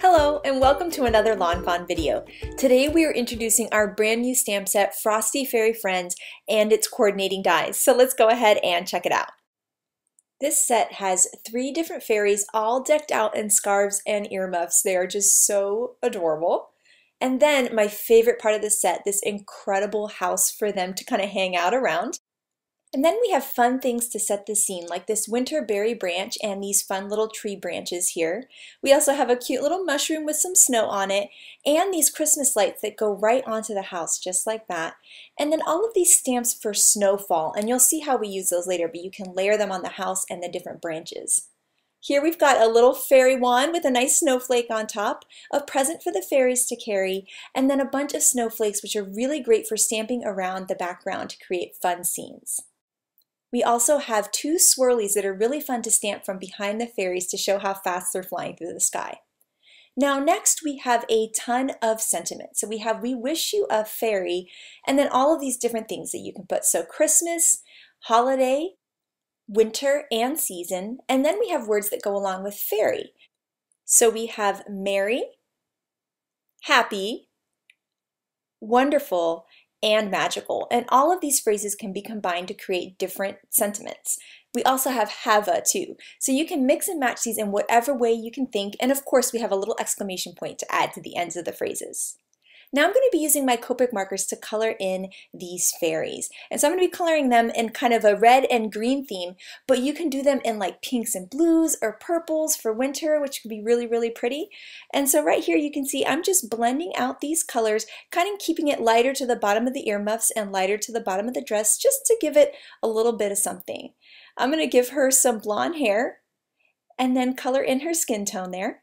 Hello and welcome to another Lawn Fawn video. Today we are introducing our brand new stamp set Frosty Fairy Friends and its coordinating dies. So let's go ahead and check it out. This set has three different fairies all decked out in scarves and earmuffs. They are just so adorable. And then my favorite part of the set, this incredible house for them to kind of hang out around. And then we have fun things to set the scene, like this winter berry branch and these fun little tree branches here. We also have a cute little mushroom with some snow on it, and these Christmas lights that go right onto the house, just like that. And then all of these stamps for snowfall, and you'll see how we use those later, but you can layer them on the house and the different branches. Here we've got a little fairy wand with a nice snowflake on top, a present for the fairies to carry, and then a bunch of snowflakes which are really great for stamping around the background to create fun scenes. We also have two swirlies that are really fun to stamp from behind the fairies to show how fast they're flying through the sky. Now next we have a ton of sentiment. So we have we wish you a fairy and then all of these different things that you can put. So Christmas, holiday, winter, and season. And then we have words that go along with fairy. So we have merry, happy, wonderful, and magical, and all of these phrases can be combined to create different sentiments. We also have have too, so you can mix and match these in whatever way you can think, and of course we have a little exclamation point to add to the ends of the phrases. Now I'm going to be using my Copic markers to color in these fairies. And so I'm going to be coloring them in kind of a red and green theme, but you can do them in like pinks and blues or purples for winter, which could be really, really pretty. And so right here you can see I'm just blending out these colors, kind of keeping it lighter to the bottom of the earmuffs and lighter to the bottom of the dress just to give it a little bit of something. I'm going to give her some blonde hair and then color in her skin tone there.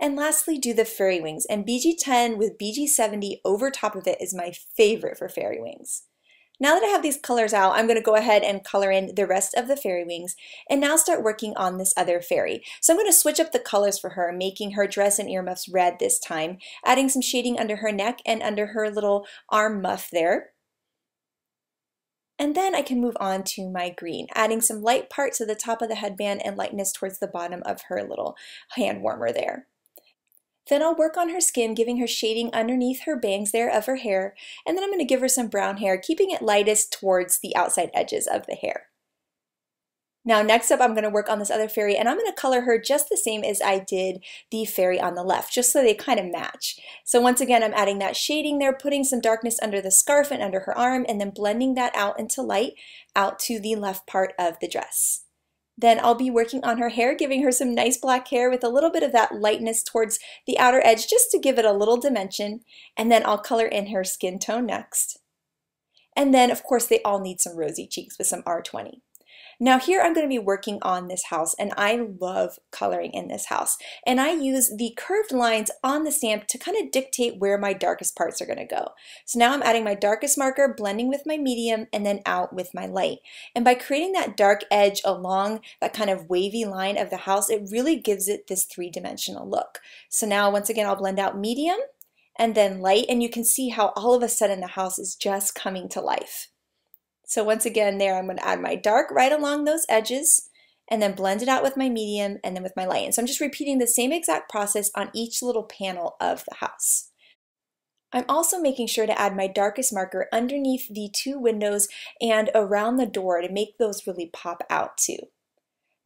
And lastly, do the fairy wings. And BG10 with BG70 over top of it is my favorite for fairy wings. Now that I have these colors out, I'm gonna go ahead and color in the rest of the fairy wings and now start working on this other fairy. So I'm gonna switch up the colors for her, making her dress and earmuffs red this time, adding some shading under her neck and under her little arm muff there. And then I can move on to my green, adding some light parts to the top of the headband and lightness towards the bottom of her little hand warmer there. Then I'll work on her skin, giving her shading underneath her bangs there of her hair, and then I'm going to give her some brown hair, keeping it lightest towards the outside edges of the hair. Now next up I'm going to work on this other fairy and I'm going to color her just the same as I did the fairy on the left just so they kind of match. So once again I'm adding that shading there putting some darkness under the scarf and under her arm and then blending that out into light out to the left part of the dress. Then I'll be working on her hair, giving her some nice black hair with a little bit of that lightness towards the outer edge just to give it a little dimension. And then I'll color in her skin tone next. And then of course they all need some rosy cheeks with some R20. Now here I'm going to be working on this house and I love coloring in this house. And I use the curved lines on the stamp to kind of dictate where my darkest parts are going to go. So now I'm adding my darkest marker, blending with my medium, and then out with my light. And by creating that dark edge along that kind of wavy line of the house, it really gives it this three-dimensional look. So now once again, I'll blend out medium, and then light and you can see how all of a sudden the house is just coming to life. So once again there, I'm gonna add my dark right along those edges and then blend it out with my medium and then with my light. And so I'm just repeating the same exact process on each little panel of the house. I'm also making sure to add my darkest marker underneath the two windows and around the door to make those really pop out too.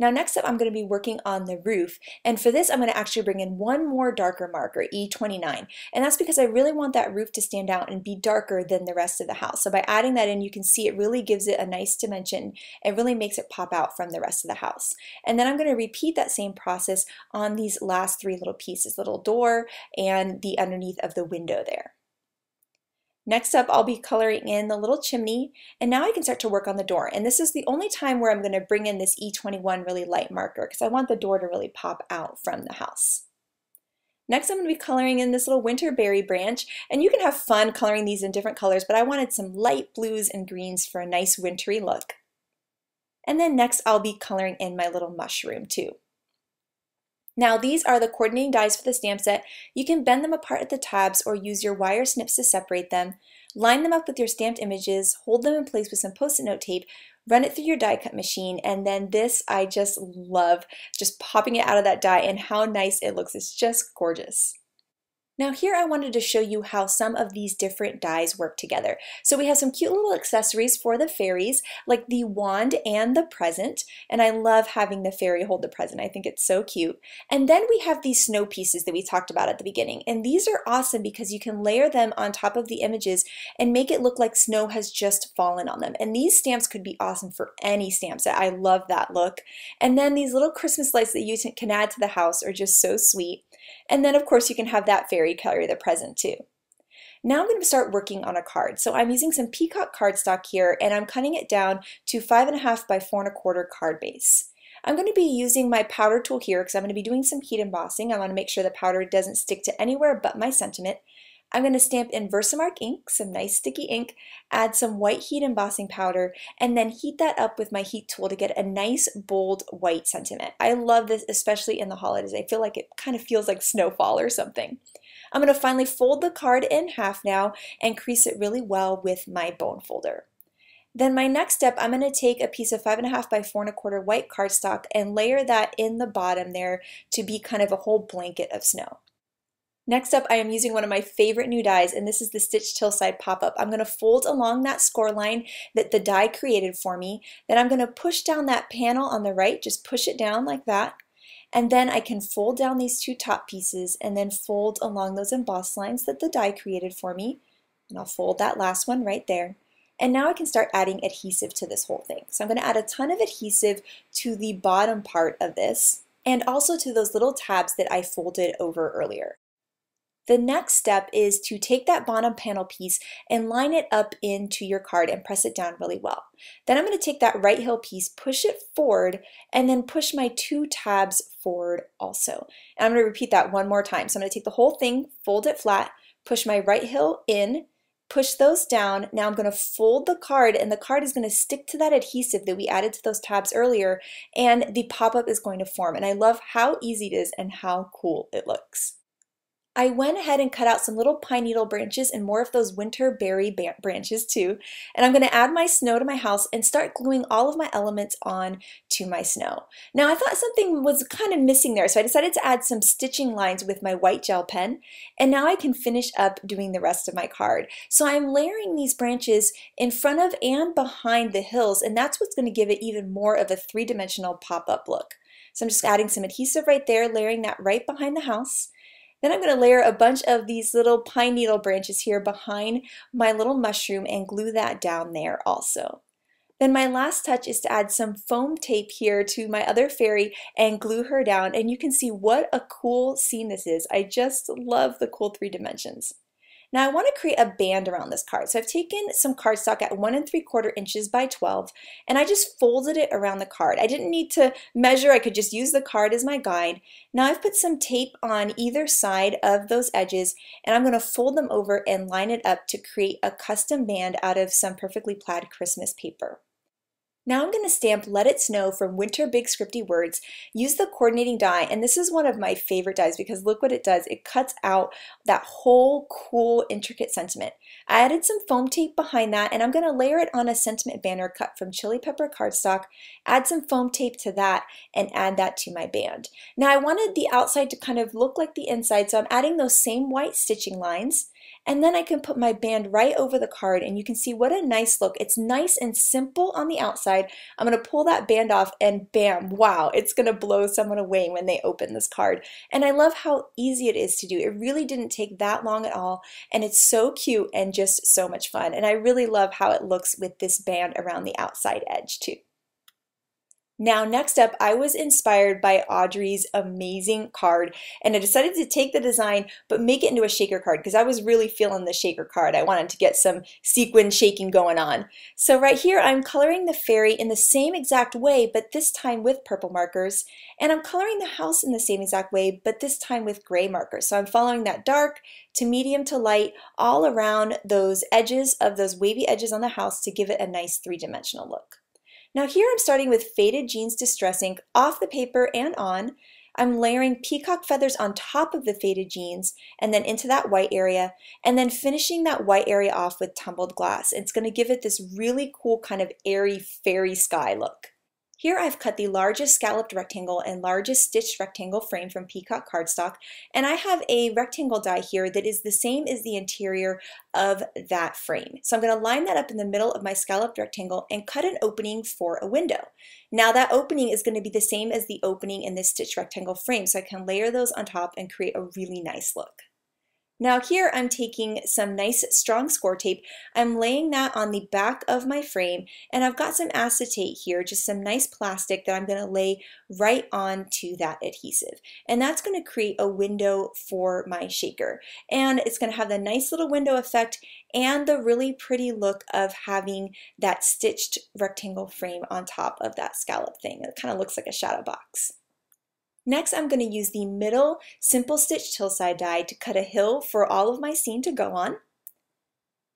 Now next up I'm going to be working on the roof and for this I'm going to actually bring in one more darker marker, E29, and that's because I really want that roof to stand out and be darker than the rest of the house. So by adding that in you can see it really gives it a nice dimension and really makes it pop out from the rest of the house. And then I'm going to repeat that same process on these last three little pieces, little door and the underneath of the window there. Next up, I'll be coloring in the little chimney, and now I can start to work on the door. And this is the only time where I'm gonna bring in this E21 really light marker because I want the door to really pop out from the house. Next, I'm gonna be coloring in this little winter berry branch, and you can have fun coloring these in different colors, but I wanted some light blues and greens for a nice wintry look. And then next, I'll be coloring in my little mushroom too. Now these are the coordinating dies for the stamp set. You can bend them apart at the tabs or use your wire snips to separate them. Line them up with your stamped images, hold them in place with some post-it note tape, run it through your die cut machine, and then this I just love, just popping it out of that die and how nice it looks. It's just gorgeous. Now here I wanted to show you how some of these different dies work together. So we have some cute little accessories for the fairies, like the wand and the present, and I love having the fairy hold the present. I think it's so cute. And then we have these snow pieces that we talked about at the beginning, and these are awesome because you can layer them on top of the images and make it look like snow has just fallen on them. And these stamps could be awesome for any stamp set. I love that look. And then these little Christmas lights that you can add to the house are just so sweet. And then of course you can have that fairy carry the present too. Now I'm going to start working on a card. So I'm using some peacock cardstock here and I'm cutting it down to five and a half by four and a quarter card base. I'm going to be using my powder tool here because I'm going to be doing some heat embossing. I want to make sure the powder doesn't stick to anywhere but my sentiment. I'm going to stamp in Versamark ink, some nice sticky ink, add some white heat embossing powder, and then heat that up with my heat tool to get a nice bold white sentiment. I love this, especially in the holidays. I feel like it kind of feels like snowfall or something. I'm going to finally fold the card in half now and crease it really well with my bone folder. Then my next step, I'm going to take a piece of five and a half by four and a quarter white cardstock and layer that in the bottom there to be kind of a whole blanket of snow. Next up, I am using one of my favorite new dies, and this is the Stitch Till Side pop-up. I'm gonna fold along that score line that the die created for me, then I'm gonna push down that panel on the right, just push it down like that, and then I can fold down these two top pieces and then fold along those embossed lines that the die created for me, and I'll fold that last one right there. And now I can start adding adhesive to this whole thing. So I'm gonna add a ton of adhesive to the bottom part of this and also to those little tabs that I folded over earlier. The next step is to take that bottom panel piece and line it up into your card and press it down really well. Then I'm going to take that right heel piece, push it forward, and then push my two tabs forward also. And I'm going to repeat that one more time. So I'm going to take the whole thing, fold it flat, push my right heel in, push those down. Now I'm going to fold the card and the card is going to stick to that adhesive that we added to those tabs earlier and the pop-up is going to form. And I love how easy it is and how cool it looks. I went ahead and cut out some little pine needle branches and more of those winter berry branches too. And I'm gonna add my snow to my house and start gluing all of my elements on to my snow. Now I thought something was kind of missing there, so I decided to add some stitching lines with my white gel pen. And now I can finish up doing the rest of my card. So I'm layering these branches in front of and behind the hills, and that's what's gonna give it even more of a three-dimensional pop-up look. So I'm just adding some adhesive right there, layering that right behind the house. Then I'm going to layer a bunch of these little pine needle branches here behind my little mushroom and glue that down there also. Then my last touch is to add some foam tape here to my other fairy and glue her down and you can see what a cool scene this is. I just love the cool three dimensions. Now I want to create a band around this card. So I've taken some cardstock at one and three quarter inches by 12 and I just folded it around the card. I didn't need to measure, I could just use the card as my guide. Now I've put some tape on either side of those edges and I'm going to fold them over and line it up to create a custom band out of some perfectly plaid Christmas paper. Now I'm going to stamp Let It Snow from Winter Big Scripty Words. Use the coordinating die, and this is one of my favorite dies because look what it does. It cuts out that whole cool, intricate sentiment. I added some foam tape behind that, and I'm going to layer it on a sentiment banner cut from Chili Pepper cardstock, add some foam tape to that, and add that to my band. Now I wanted the outside to kind of look like the inside, so I'm adding those same white stitching lines. And then I can put my band right over the card and you can see what a nice look. It's nice and simple on the outside. I'm gonna pull that band off and bam, wow, it's gonna blow someone away when they open this card. And I love how easy it is to do. It really didn't take that long at all and it's so cute and just so much fun. And I really love how it looks with this band around the outside edge too. Now, next up, I was inspired by Audrey's amazing card, and I decided to take the design but make it into a shaker card because I was really feeling the shaker card. I wanted to get some sequin shaking going on. So right here, I'm coloring the fairy in the same exact way, but this time with purple markers, and I'm coloring the house in the same exact way, but this time with gray markers. So I'm following that dark to medium to light all around those edges of those wavy edges on the house to give it a nice three-dimensional look. Now here I'm starting with faded jeans distress ink off the paper and on. I'm layering peacock feathers on top of the faded jeans and then into that white area and then finishing that white area off with tumbled glass. It's going to give it this really cool kind of airy fairy sky look. Here I've cut the largest scalloped rectangle and largest stitched rectangle frame from Peacock cardstock, and I have a rectangle die here that is the same as the interior of that frame. So I'm gonna line that up in the middle of my scalloped rectangle and cut an opening for a window. Now that opening is gonna be the same as the opening in this stitched rectangle frame, so I can layer those on top and create a really nice look. Now here I'm taking some nice strong score tape. I'm laying that on the back of my frame and I've got some acetate here, just some nice plastic that I'm gonna lay right onto that adhesive. And that's gonna create a window for my shaker. And it's gonna have the nice little window effect and the really pretty look of having that stitched rectangle frame on top of that scallop thing. It kind of looks like a shadow box. Next, I'm going to use the middle simple stitch till side die to cut a hill for all of my scene to go on.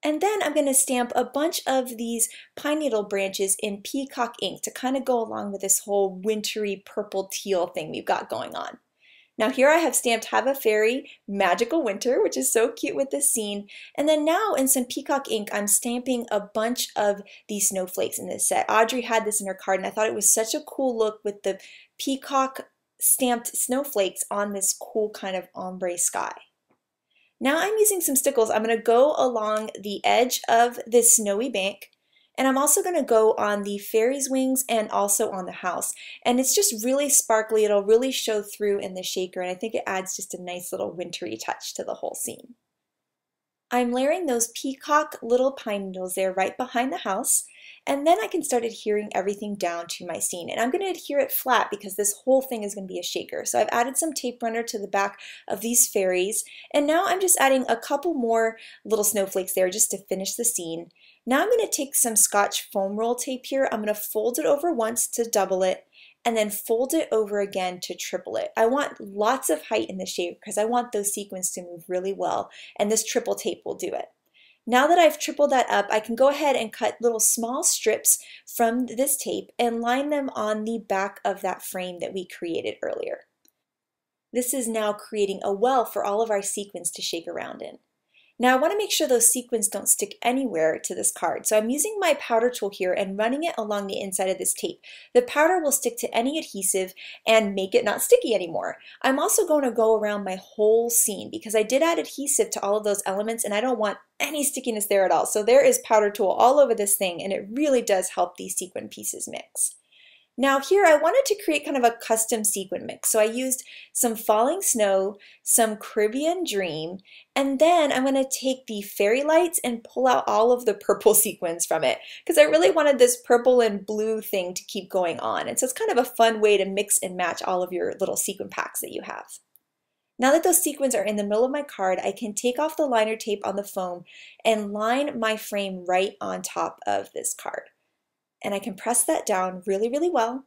And then I'm going to stamp a bunch of these pine needle branches in peacock ink to kind of go along with this whole wintry purple teal thing we've got going on. Now here I have stamped Have a Fairy Magical Winter, which is so cute with this scene. And then now in some peacock ink, I'm stamping a bunch of these snowflakes in this set. Audrey had this in her card and I thought it was such a cool look with the peacock stamped snowflakes on this cool kind of ombre sky. Now I'm using some stickles. I'm gonna go along the edge of this snowy bank and I'm also gonna go on the fairy's wings and also on the house. And it's just really sparkly. It'll really show through in the shaker and I think it adds just a nice little wintry touch to the whole scene. I'm layering those peacock little pine needles there right behind the house and then I can start adhering everything down to my scene. And I'm gonna adhere it flat because this whole thing is gonna be a shaker. So I've added some tape runner to the back of these fairies. And now I'm just adding a couple more little snowflakes there just to finish the scene. Now I'm gonna take some scotch foam roll tape here. I'm gonna fold it over once to double it and then fold it over again to triple it. I want lots of height in the shape because I want those sequins to move really well and this triple tape will do it. Now that I've tripled that up, I can go ahead and cut little small strips from this tape and line them on the back of that frame that we created earlier. This is now creating a well for all of our sequins to shake around in. Now I want to make sure those sequins don't stick anywhere to this card. So I'm using my powder tool here and running it along the inside of this tape. The powder will stick to any adhesive and make it not sticky anymore. I'm also going to go around my whole scene because I did add adhesive to all of those elements and I don't want any stickiness there at all. So there is powder tool all over this thing and it really does help these sequin pieces mix. Now here I wanted to create kind of a custom sequin mix. So I used some Falling Snow, some Caribbean Dream, and then I'm gonna take the fairy lights and pull out all of the purple sequins from it because I really wanted this purple and blue thing to keep going on. And so it's kind of a fun way to mix and match all of your little sequin packs that you have. Now that those sequins are in the middle of my card, I can take off the liner tape on the foam and line my frame right on top of this card and I can press that down really, really well.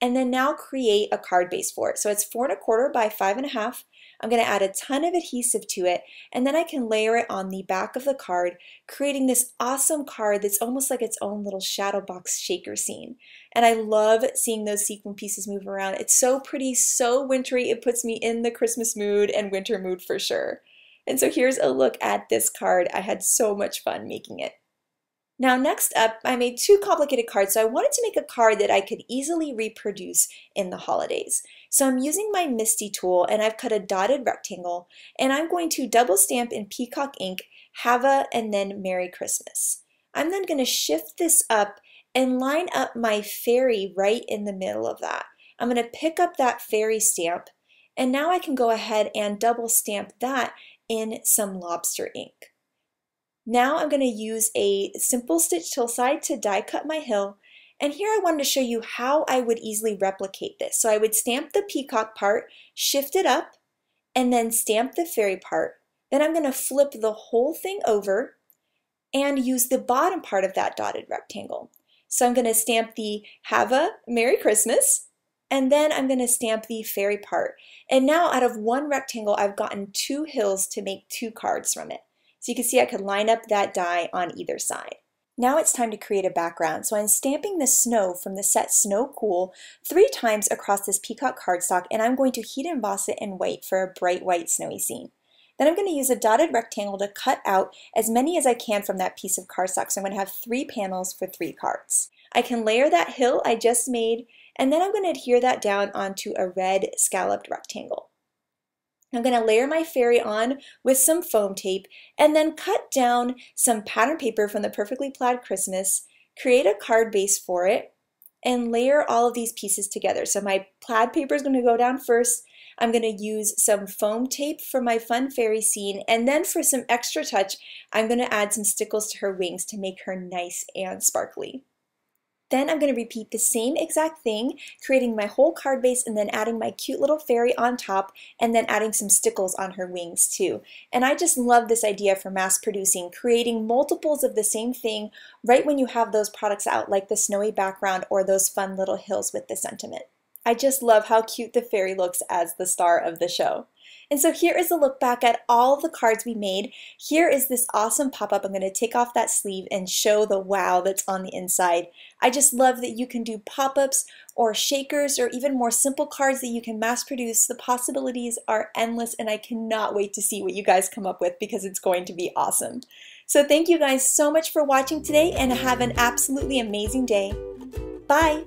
And then now create a card base for it. So it's four and a quarter by five and a half. I'm gonna add a ton of adhesive to it, and then I can layer it on the back of the card, creating this awesome card that's almost like its own little shadow box shaker scene. And I love seeing those sequin pieces move around. It's so pretty, so wintry. It puts me in the Christmas mood and winter mood for sure. And so here's a look at this card. I had so much fun making it. Now next up, I made two complicated cards, so I wanted to make a card that I could easily reproduce in the holidays. So I'm using my Misty tool and I've cut a dotted rectangle and I'm going to double stamp in Peacock ink, "Have a" and then Merry Christmas. I'm then going to shift this up and line up my fairy right in the middle of that. I'm going to pick up that fairy stamp and now I can go ahead and double stamp that in some lobster ink. Now I'm going to use a simple stitch till side to die cut my hill and here I wanted to show you how I would easily replicate this. So I would stamp the peacock part, shift it up, and then stamp the fairy part. Then I'm going to flip the whole thing over and use the bottom part of that dotted rectangle. So I'm going to stamp the have a Merry Christmas, and then I'm going to stamp the fairy part. And now out of one rectangle, I've gotten two hills to make two cards from it. So you can see I could line up that die on either side. Now it's time to create a background, so I'm stamping the snow from the set Snow Cool three times across this peacock cardstock and I'm going to heat emboss it in white for a bright white snowy scene. Then I'm going to use a dotted rectangle to cut out as many as I can from that piece of cardstock, so I'm going to have three panels for three cards. I can layer that hill I just made, and then I'm going to adhere that down onto a red scalloped rectangle. I'm going to layer my fairy on with some foam tape and then cut down some pattern paper from the Perfectly Plaid Christmas, create a card base for it, and layer all of these pieces together. So my plaid paper is going to go down first. I'm going to use some foam tape for my fun fairy scene, and then for some extra touch, I'm going to add some stickles to her wings to make her nice and sparkly. Then I'm going to repeat the same exact thing, creating my whole card base and then adding my cute little fairy on top and then adding some stickles on her wings too. And I just love this idea for mass producing, creating multiples of the same thing right when you have those products out like the snowy background or those fun little hills with the sentiment. I just love how cute the fairy looks as the star of the show. And so here is a look back at all the cards we made. Here is this awesome pop-up. I'm going to take off that sleeve and show the wow that's on the inside. I just love that you can do pop-ups or shakers or even more simple cards that you can mass produce. The possibilities are endless and I cannot wait to see what you guys come up with because it's going to be awesome. So thank you guys so much for watching today and have an absolutely amazing day. Bye!